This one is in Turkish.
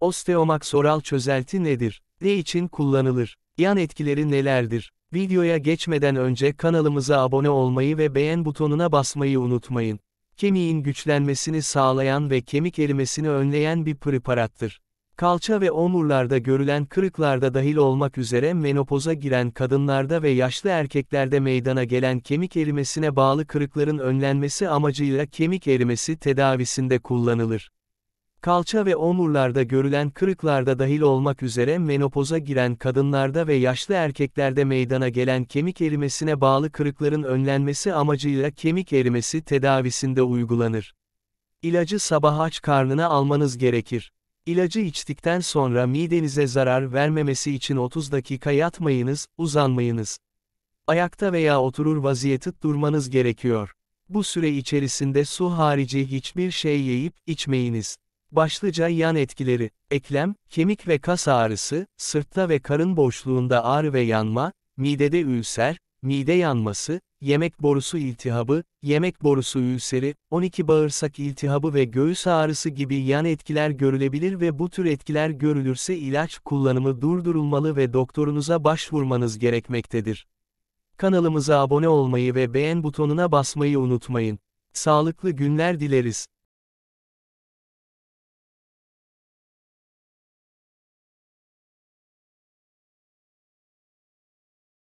Osteomaksoral çözelti nedir? Ne için kullanılır? Yan etkileri nelerdir? Videoya geçmeden önce kanalımıza abone olmayı ve beğen butonuna basmayı unutmayın. Kemiğin güçlenmesini sağlayan ve kemik erimesini önleyen bir preparattır. Kalça ve omurlarda görülen kırıklarda dahil olmak üzere menopoza giren kadınlarda ve yaşlı erkeklerde meydana gelen kemik erimesine bağlı kırıkların önlenmesi amacıyla kemik erimesi tedavisinde kullanılır. Kalça ve omurlarda görülen kırıklarda dahil olmak üzere menopoza giren kadınlarda ve yaşlı erkeklerde meydana gelen kemik erimesine bağlı kırıkların önlenmesi amacıyla kemik erimesi tedavisinde uygulanır. İlacı sabah aç karnına almanız gerekir. İlacı içtikten sonra midenize zarar vermemesi için 30 dakika yatmayınız, uzanmayınız. Ayakta veya oturur vaziyeti durmanız gerekiyor. Bu süre içerisinde su harici hiçbir şey yiyip içmeyiniz. Başlıca yan etkileri, eklem, kemik ve kas ağrısı, sırtta ve karın boşluğunda ağrı ve yanma, midede ülser, mide yanması, yemek borusu iltihabı, yemek borusu ülseri, 12 bağırsak iltihabı ve göğüs ağrısı gibi yan etkiler görülebilir ve bu tür etkiler görülürse ilaç kullanımı durdurulmalı ve doktorunuza başvurmanız gerekmektedir. Kanalımıza abone olmayı ve beğen butonuna basmayı unutmayın. Sağlıklı günler dileriz.